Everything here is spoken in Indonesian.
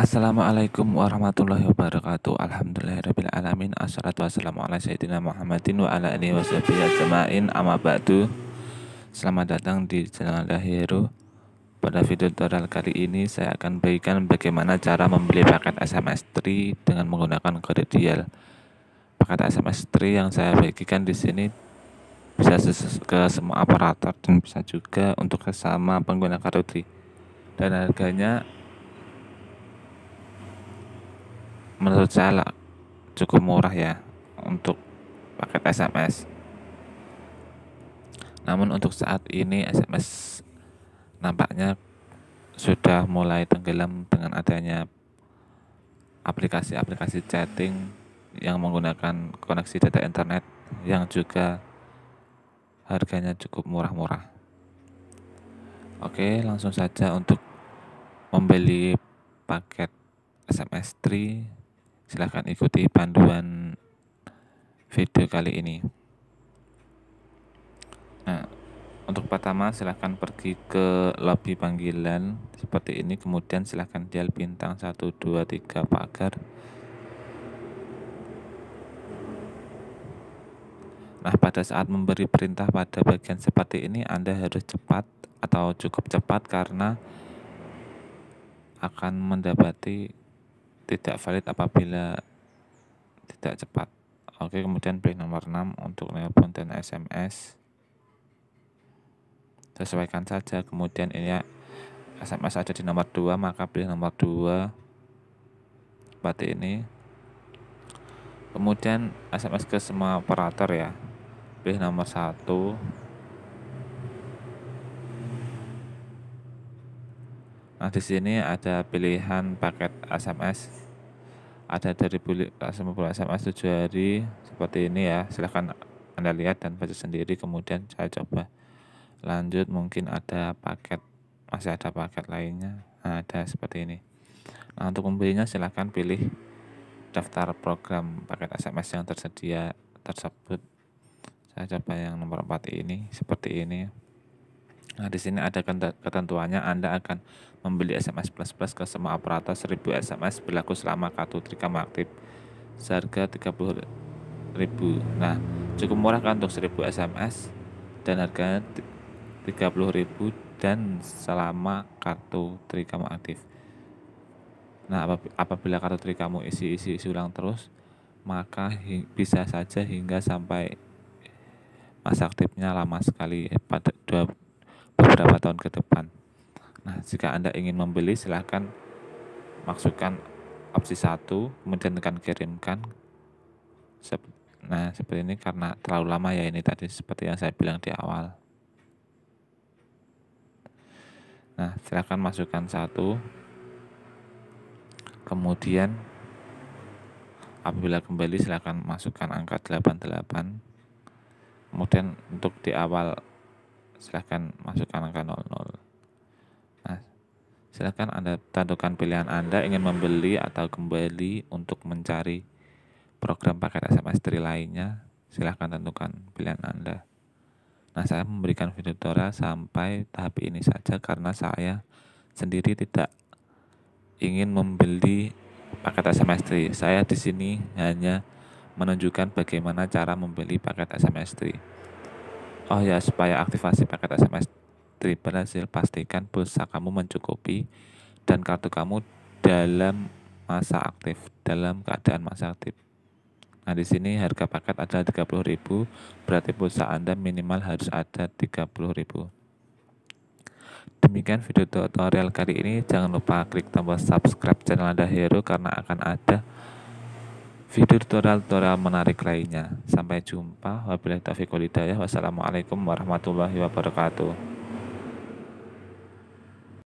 Assalamualaikum warahmatullahi wabarakatuh Alhamdulillahirrabbilalamin Assalatu wassalamu ala sayyidina Muhammadin Wa ala alihi wa ajma'in Amma ba'du Selamat datang di channel Dahiro Pada video tutorial kali ini Saya akan berikan bagaimana cara membeli paket SMS Tri Dengan menggunakan kode dial Paket SMS Tri yang saya bagikan di sini Bisa ke semua operator Dan bisa juga untuk sesama pengguna kartu Tri Dan harganya menurut saya cukup murah ya untuk paket SMS. Namun untuk saat ini SMS nampaknya sudah mulai tenggelam dengan adanya aplikasi-aplikasi chatting yang menggunakan koneksi data internet yang juga harganya cukup murah-murah. Oke, langsung saja untuk membeli paket SMS 3 silahkan ikuti panduan video kali ini nah untuk pertama silahkan pergi ke lobby panggilan seperti ini kemudian silahkan dial bintang 1, 2, 3 pagar Nah, pada saat memberi perintah pada bagian seperti ini, Anda harus cepat atau cukup cepat karena akan mendapati tidak valid apabila tidak cepat. Oke, kemudian pilih nomor 6 untuk nelpon dan SMS. Sesuaikan saja, kemudian ini ya, SMS ada di nomor 2, maka pilih nomor 2 seperti ini. Kemudian SMS ke semua operator ya. Pilih nomor 1 Nah, di sini ada pilihan paket SMS. Ada dari bulan SMS tujuh hari seperti ini ya. Silahkan Anda lihat dan baca sendiri kemudian saya coba lanjut mungkin ada paket masih ada paket lainnya. Nah, ada seperti ini. Nah, untuk membelinya silahkan pilih daftar program paket SMS yang tersedia tersebut. Saya coba yang nomor 4 ini, seperti ini. Nah, di sini ada ketentuannya Anda akan membeli SMS plus plus ke semua operator 1000 SMS berlaku selama kartu Trikam aktif seharga 30.000. Nah, cukup murah kan untuk 1000 SMS dan harga 30.000 dan selama kartu Trikam aktif. Nah, apabila kartu Trikamu isi-isi ulang terus, maka bisa saja hingga sampai masa aktifnya lama sekali pada dua beberapa tahun ke depan. Nah, jika Anda ingin membeli silahkan masukkan opsi satu, kemudian tekan kirimkan. Nah, seperti ini karena terlalu lama ya ini tadi seperti yang saya bilang di awal. Nah, silahkan masukkan satu. Kemudian apabila kembali silahkan masukkan angka 88. Kemudian untuk di awal silahkan masukkan angka 00 nah silahkan anda tentukan pilihan anda ingin membeli atau kembali untuk mencari program paket SMS tri lainnya silahkan tentukan pilihan anda nah saya memberikan video tutorial sampai tahap ini saja karena saya sendiri tidak ingin membeli paket SMS tri saya di sini hanya menunjukkan bagaimana cara membeli paket SMS tri Oh ya, supaya aktivasi paket SMS Tri berhasil, pastikan pulsa kamu mencukupi dan kartu kamu dalam masa aktif, dalam keadaan masa aktif. Nah, di sini harga paket adalah 30.000, berarti pulsa Anda minimal harus ada 30.000. Demikian video tutorial kali ini. Jangan lupa klik tombol subscribe channel Anda Hero karena akan ada video tutorial-tutorial menarik lainnya. Sampai jumpa. Wabillahi taufiq walhidayah. Wassalamualaikum warahmatullahi wabarakatuh.